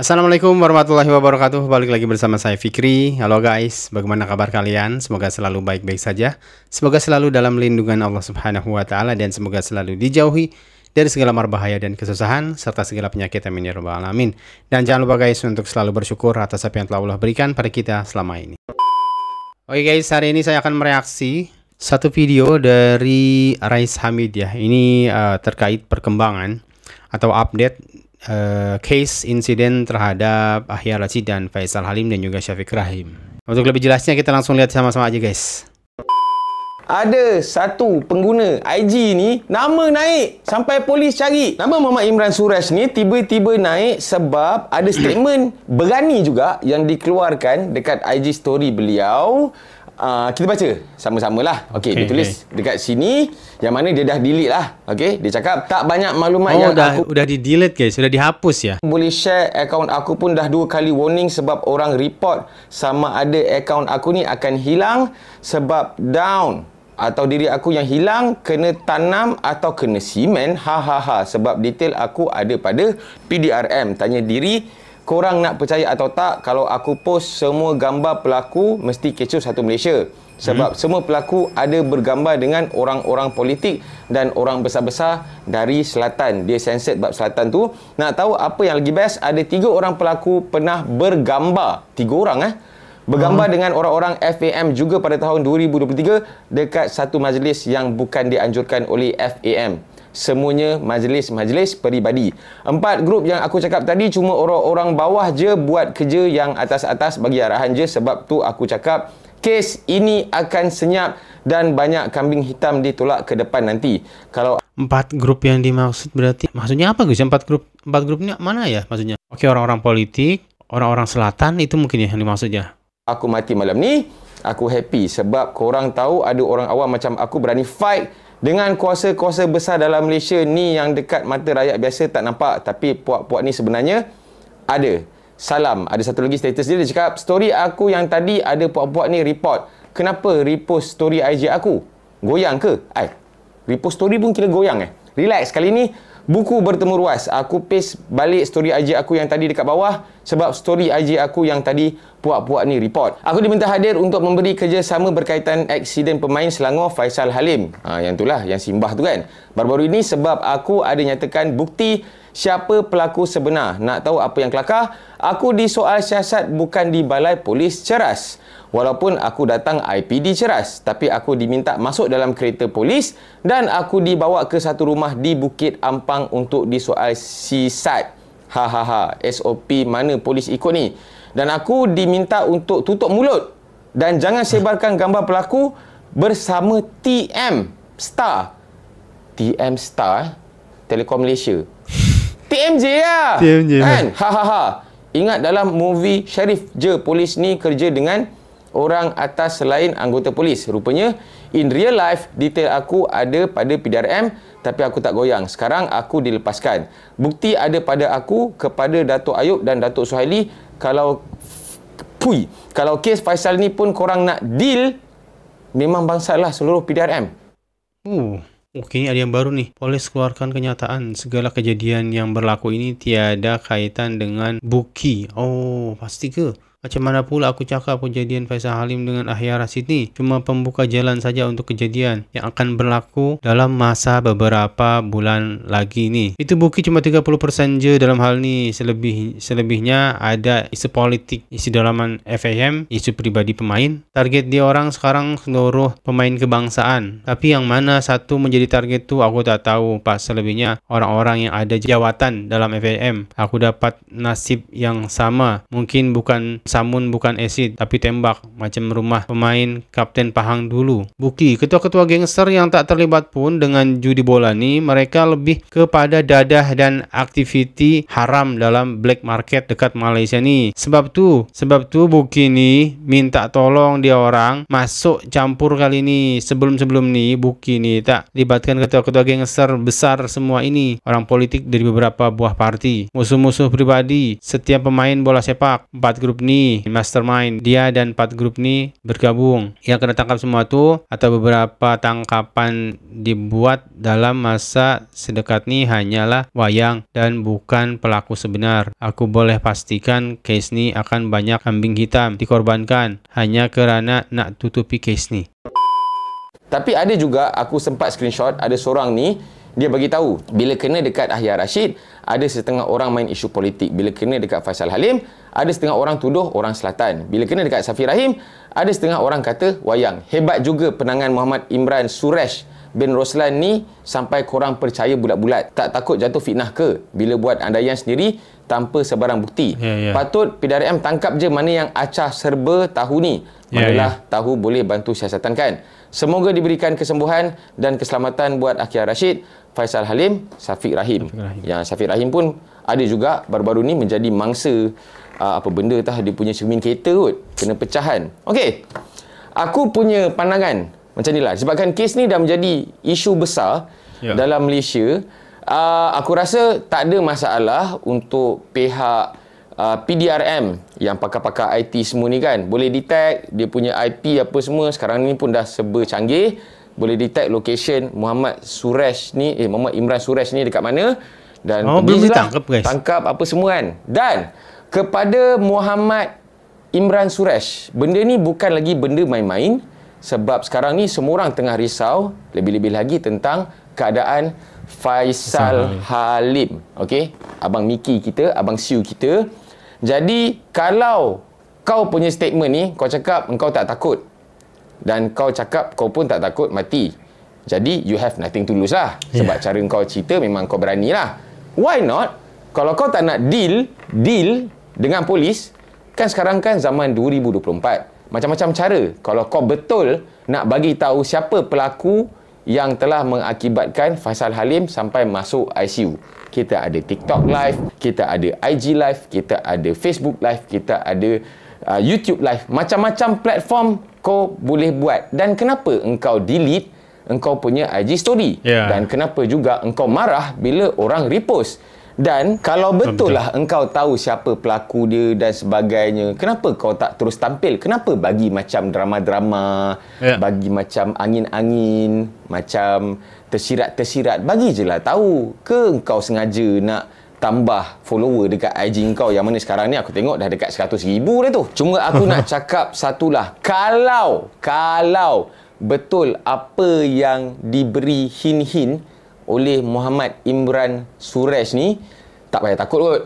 Assalamualaikum warahmatullahi wabarakatuh Balik lagi bersama saya Fikri Halo guys, bagaimana kabar kalian? Semoga selalu baik-baik saja Semoga selalu dalam lindungan Allah subhanahu wa ta'ala Dan semoga selalu dijauhi dari segala marbahaya dan kesusahan Serta segala penyakit amin ya rabbal alamin Dan jangan lupa guys untuk selalu bersyukur atas apa yang telah Allah berikan pada kita selama ini Oke guys, hari ini saya akan mereaksi satu video dari Rais Hamid ya Ini uh, terkait perkembangan atau update uh, eh, case insiden terhadap Ahyar Rashid dan Faisal Halim dan juga Syafiq Rahim. Untuk lebih jelasnya kita langsung lihat sama-sama aja guys. Ada satu pengguna IG ni nama naik sampai polis cari. Nama Muhammad Imran Suresh ni tiba-tiba naik sebab ada statement berani juga yang dikeluarkan dekat IG story beliau uh, kita baca sama-sama lah. Okey, okay, dia tulis okay. dekat sini yang mana dia dah delete lah. Okey, dia cakap tak banyak maklumat oh, yang dah, aku... Oh, dah di-delete guys. Sudah dihapus ya? Boleh share akaun aku pun dah dua kali warning sebab orang report sama ada akaun aku ni akan hilang sebab down atau diri aku yang hilang kena tanam atau kena simen ha ha ha sebab detail aku ada pada PDRM tanya diri korang nak percaya atau tak kalau aku post semua gambar pelaku mesti kecoh satu Malaysia sebab hmm. semua pelaku ada bergambar dengan orang-orang politik dan orang besar-besar dari selatan dia sensit bab selatan tu nak tahu apa yang lagi best ada tiga orang pelaku pernah bergambar tiga orang eh bergambar hmm. dengan orang-orang FAM juga pada tahun 2023 dekat satu majlis yang bukan dianjurkan oleh FAM semuanya majlis-majlis peribadi. Empat grup yang aku cakap tadi cuma orang-orang bawah je buat kerja yang atas-atas bagi arahan je sebab tu aku cakap kes ini akan senyap dan banyak kambing hitam ditolak ke depan nanti. Kalau empat grup yang dimaksud berarti maksudnya apa guys? Empat grup empat grup ni mana ya maksudnya? Okey orang-orang politik, orang-orang selatan itu mungkin yang dimaksud ya. Aku mati malam ni, aku happy sebab korang tahu ada orang awam macam aku berani fight dengan kuasa-kuasa besar dalam Malaysia ni yang dekat mata rakyat biasa tak nampak tapi puak-puak ni sebenarnya ada. Salam. Ada satu lagi status dia, dia cakap, story aku yang tadi ada puak-puak ni report. Kenapa repost story IG aku? Goyang ke? Ay, eh, repost story pun kira goyang eh. Relax, kali ni buku bertemu ruas. Aku paste balik story IG aku yang tadi dekat bawah sebab story IG aku yang tadi puak-puak ni report. Aku diminta hadir untuk memberi kerjasama berkaitan aksiden pemain Selangor Faisal Halim. Ha, yang itulah, yang simbah tu kan. Baru-baru ini sebab aku ada nyatakan bukti siapa pelaku sebenar. Nak tahu apa yang kelakar? Aku disoal siasat bukan di balai polis ceras. Walaupun aku datang IPD ceras, tapi aku diminta masuk dalam kereta polis dan aku dibawa ke satu rumah di Bukit Ampang untuk disoal siasat. Hahaha, SOP mana polis ikut ni? Dan aku diminta untuk tutup mulut dan jangan sebarkan gambar pelaku bersama TM Star. TM Star, eh? Telekom Malaysia. TMJ lah. TMJ. Kan? Hahaha. Ha, ha. Ingat dalam movie Sheriff je polis ni kerja dengan orang atas selain anggota polis. Rupanya in real life detail aku ada pada PDRM tapi aku tak goyang. Sekarang aku dilepaskan. Bukti ada pada aku kepada Datuk Ayub dan Datuk Suhaili kalau pui, kalau kes Faisal ni pun korang nak deal memang bangsalah seluruh PDRM. Uh, oh, okey ni ada yang baru nih. Polis keluarkan kenyataan segala kejadian yang berlaku ini tiada kaitan dengan Buki. Oh, pasti ke? Macam mana pula aku cakap kejadian Faisal Halim dengan Ahyara Siti cuma pembuka jalan saja untuk kejadian yang akan berlaku dalam masa beberapa bulan lagi ni. Itu bukit cuma 30% je dalam hal ni. Selebih selebihnya ada isu politik, isu dalaman FAM, isu pribadi pemain. Target dia orang sekarang seluruh pemain kebangsaan. Tapi yang mana satu menjadi target tu aku tak tahu Pak selebihnya orang-orang yang ada jawatan dalam FAM. Aku dapat nasib yang sama. Mungkin bukan Samun bukan Esid, tapi tembak, macam rumah pemain Kapten Pahang dulu. Buki, ketua-ketua gangster yang tak terlibat pun dengan judi bola ini, mereka lebih kepada dadah dan aktiviti haram dalam black market dekat Malaysia nih. Sebab tuh, sebab tuh Buki ini minta tolong dia orang masuk campur kali ini. Sebelum-sebelum nih Buki ini tak libatkan ketua-ketua gangster besar semua ini, orang politik dari beberapa buah parti, musuh-musuh pribadi, setiap pemain bola sepak. Empat grup ini mastermind dia dan 4 grup ni bergabung yang kena tangkap semua tu atau beberapa tangkapan dibuat dalam masa sedekat ni hanyalah wayang dan bukan pelaku sebenar aku boleh pastikan case ni akan banyak kambing hitam dikorbankan hanya kerana nak tutupi case ni tapi ada juga aku sempat screenshot ada seorang ni dia bagi tahu bila kena dekat Ahyar Rashid ada setengah orang main isu politik bila kena dekat Faisal Halim ada setengah orang tuduh orang selatan bila kena dekat Safi Rahim ada setengah orang kata wayang hebat juga penangan Muhammad Imran Suresh bin Roslan ni sampai korang percaya bulat-bulat tak takut jatuh fitnah ke bila buat andaian sendiri tanpa sebarang bukti yeah, yeah. patut PDRM tangkap je mana yang acah serba tahu ni ya, manalah yeah, tahu boleh bantu siasatan kan semoga diberikan kesembuhan dan keselamatan buat Akhil Rashid Faisal Halim, Safiq Rahim. Safiq Rahim. Yang Safiq Rahim pun ada juga baru-baru ni menjadi mangsa uh, apa benda tah dia punya cermin kereta kot kena pecahan. Okey. Aku punya pandangan macam nilah sebabkan kes ni dah menjadi isu besar ya. dalam Malaysia, uh, aku rasa tak ada masalah untuk pihak uh, ah, PDRM yang pakar-pakar IT semua ni kan boleh detect dia punya IP apa semua sekarang ni pun dah serba canggih boleh detect location Muhammad Suresh ni eh Muhammad Imran Suresh ni dekat mana dan oh, belum ditangkap guys tangkap apa semua kan dan kepada Muhammad Imran Suresh benda ni bukan lagi benda main-main sebab sekarang ni semua orang tengah risau lebih-lebih lagi tentang keadaan Faisal Halim okey abang Miki kita abang Siu kita jadi kalau kau punya statement ni kau cakap engkau tak takut dan kau cakap kau pun tak takut mati. Jadi you have nothing to lose lah. Yeah. Sebab cara kau cerita memang kau berani lah. Why not? Kalau kau tak nak deal deal dengan polis, kan sekarang kan zaman 2024. Macam-macam cara. Kalau kau betul nak bagi tahu siapa pelaku yang telah mengakibatkan Faisal Halim sampai masuk ICU. Kita ada TikTok live, kita ada IG live, kita ada Facebook live, kita ada uh, YouTube live. Macam-macam platform kau boleh buat dan kenapa engkau delete engkau punya IG story yeah. dan kenapa juga engkau marah bila orang repost dan kalau betul lah engkau tahu siapa pelaku dia dan sebagainya kenapa kau tak terus tampil kenapa bagi macam drama-drama yeah. bagi macam angin-angin macam tersirat-tersirat bagi je lah tahu ke engkau sengaja nak tambah follower dekat IG kau yang mana sekarang ni aku tengok dah dekat 100 ribu dah tu. Cuma aku nak cakap satulah. Kalau, kalau betul apa yang diberi hin-hin oleh Muhammad Imran Suresh ni, tak payah takut kot.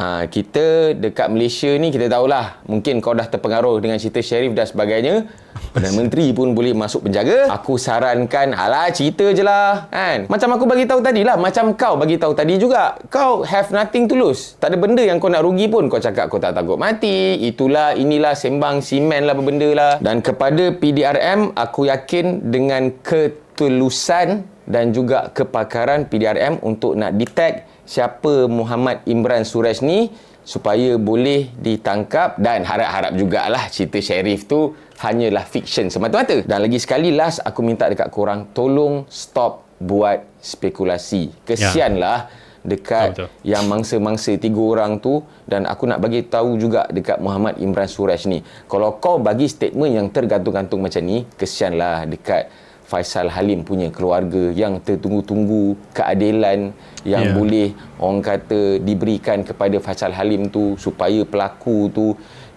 Ha, kita dekat Malaysia ni kita tahulah mungkin kau dah terpengaruh dengan cerita Sharif dan sebagainya Perdana Menteri pun boleh masuk penjaga. aku sarankan ala cerita je lah kan macam aku bagi tahu tadi lah macam kau bagi tahu tadi juga kau have nothing to lose tak ada benda yang kau nak rugi pun kau cakap kau tak takut mati itulah inilah sembang simen lah benda lah dan kepada PDRM aku yakin dengan ketulusan dan juga kepakaran PDRM untuk nak detect siapa Muhammad Imran Suraj ni supaya boleh ditangkap dan harap-harap jugalah cerita syarif tu hanyalah fiction semata-mata. Dan lagi sekali last aku minta dekat korang tolong stop buat spekulasi. Kesianlah dekat Betul. yang mangsa-mangsa tiga orang tu dan aku nak bagi tahu juga dekat Muhammad Imran Suraj ni. Kalau kau bagi statement yang tergantung-gantung macam ni, kesianlah dekat Faisal Halim punya keluarga yang tertunggu-tunggu keadilan yang yeah. boleh orang kata diberikan kepada Faisal Halim tu supaya pelaku tu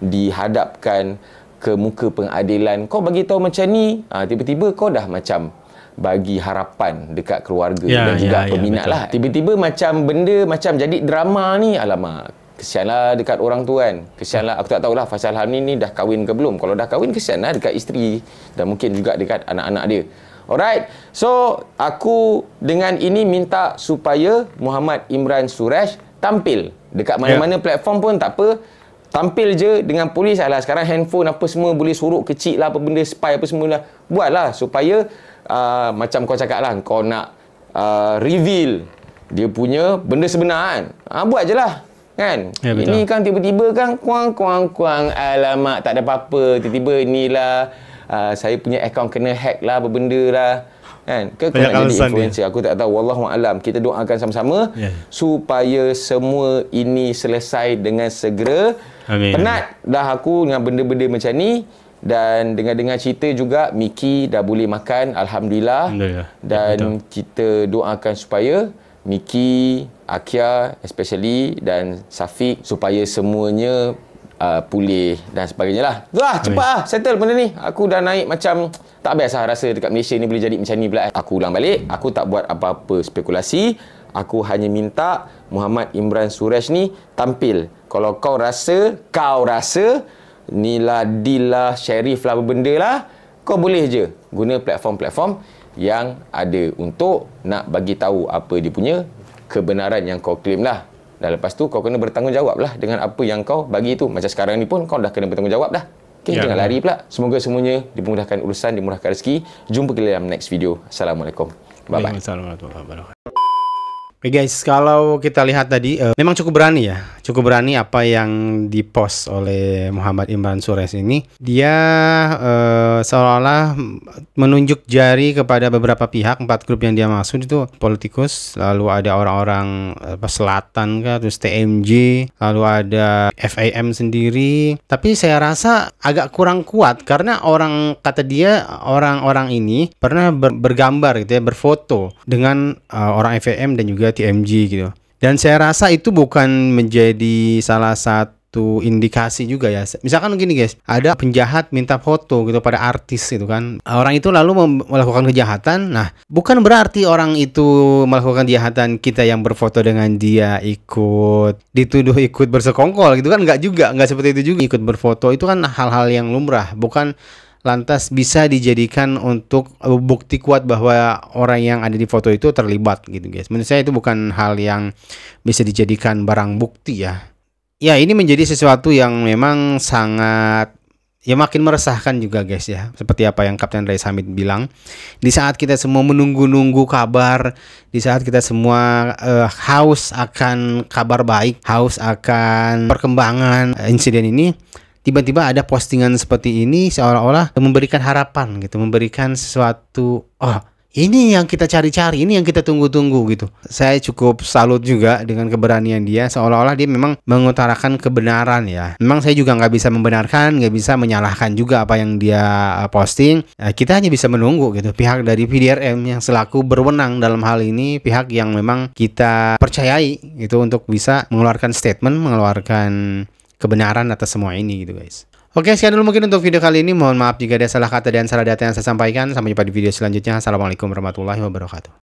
dihadapkan ke muka pengadilan. Kau bagi tahu macam ni, ha, tiba-tiba kau dah macam bagi harapan dekat keluarga yeah, dan juga yeah, ya, peminat yeah, lah. Tiba-tiba macam benda macam jadi drama ni, alamak kesianlah dekat orang tu kan. Kesianlah aku tak tahulah Faisal Hamni ni dah kahwin ke belum. Kalau dah kahwin kesianlah dekat isteri dan mungkin juga dekat anak-anak dia. Alright. So aku dengan ini minta supaya Muhammad Imran Suresh tampil dekat ya. mana-mana yeah. platform pun tak apa. Tampil je dengan polis lah. Sekarang handphone apa semua boleh suruh kecil lah apa benda spy apa semua lah. Buatlah supaya uh, macam kau cakap lah kau nak uh, reveal dia punya benda sebenar kan. Ha, buat je lah kan ya, ini kan tiba-tiba kan kuang kuang kuang alamak tak ada apa-apa tiba-tiba inilah uh, saya punya akaun kena hack lah apa benda lah kan ke kau nak jadi influencer dia. aku tak tahu wallahu alam kita doakan sama-sama ya. supaya semua ini selesai dengan segera Amin. penat dah aku dengan benda-benda macam ni dan dengar-dengar cerita juga Miki dah boleh makan alhamdulillah, alhamdulillah. dan ya, kita doakan supaya Miki, Akia especially dan Safiq supaya semuanya uh, pulih dan sebagainya lah. Wah, cepat lah. Settle benda ni. Aku dah naik macam tak biasa lah rasa dekat Malaysia ni boleh jadi macam ni pula. Eh. Aku ulang balik. Aku tak buat apa-apa spekulasi. Aku hanya minta Muhammad Imran Suresh ni tampil. Kalau kau rasa, kau rasa ni lah, deal lah, sheriff lah, benda lah. Kau boleh je guna platform-platform yang ada untuk nak bagi tahu apa dia punya kebenaran yang kau claim lah. Dan lepas tu kau kena bertanggungjawab lah dengan apa yang kau bagi tu. Macam sekarang ni pun kau dah kena bertanggungjawab dah. Okay, ya. jangan lari pula. Semoga semuanya dimudahkan urusan, dimudahkan rezeki. Jumpa kita dalam next video. Assalamualaikum. Bye-bye. Oke okay guys, kalau kita lihat tadi uh, memang cukup berani ya. Cukup berani apa yang dipost oleh Muhammad Imran Sures ini. Dia uh, seolah-olah menunjuk jari kepada beberapa pihak, empat grup yang dia maksud itu politikus, lalu ada orang-orang uh, selatan kan, terus TMJ, lalu ada FAM sendiri. Tapi saya rasa agak kurang kuat karena orang kata dia orang-orang ini pernah ber bergambar gitu ya, berfoto dengan uh, orang FAM dan juga TMG gitu. Dan saya rasa itu bukan menjadi salah satu indikasi juga ya. Misalkan gini guys, ada penjahat minta foto gitu pada artis gitu kan. Orang itu lalu melakukan kejahatan. Nah, bukan berarti orang itu melakukan kejahatan kita yang berfoto dengan dia ikut dituduh ikut bersekongkol gitu kan nggak juga, nggak seperti itu juga ikut berfoto. Itu kan hal-hal yang lumrah, bukan lantas bisa dijadikan untuk e, bukti kuat bahwa orang yang ada di foto itu terlibat gitu guys. Menurut saya itu bukan hal yang bisa dijadikan barang bukti ya. Ya ini menjadi sesuatu yang memang sangat ya makin meresahkan juga guys ya seperti apa yang Kapten Ray Hamid bilang di saat kita semua menunggu-nunggu kabar di saat kita semua uh, haus akan kabar baik haus akan perkembangan e, insiden ini tiba-tiba ada postingan seperti ini seolah-olah memberikan harapan gitu, memberikan sesuatu oh ini yang kita cari-cari, ini yang kita tunggu-tunggu gitu. Saya cukup salut juga dengan keberanian dia, seolah-olah dia memang mengutarakan kebenaran ya. Memang saya juga nggak bisa membenarkan, nggak bisa menyalahkan juga apa yang dia uh, posting. Nah, kita hanya bisa menunggu gitu. Pihak dari PDRM yang selaku berwenang dalam hal ini, pihak yang memang kita percayai itu untuk bisa mengeluarkan statement, mengeluarkan kebenaran atas semua ini gitu guys. Oke sekian dulu mungkin untuk video kali ini. Mohon maaf jika ada salah kata dan salah data yang saya sampaikan. Sampai jumpa di video selanjutnya. Assalamualaikum warahmatullahi wabarakatuh.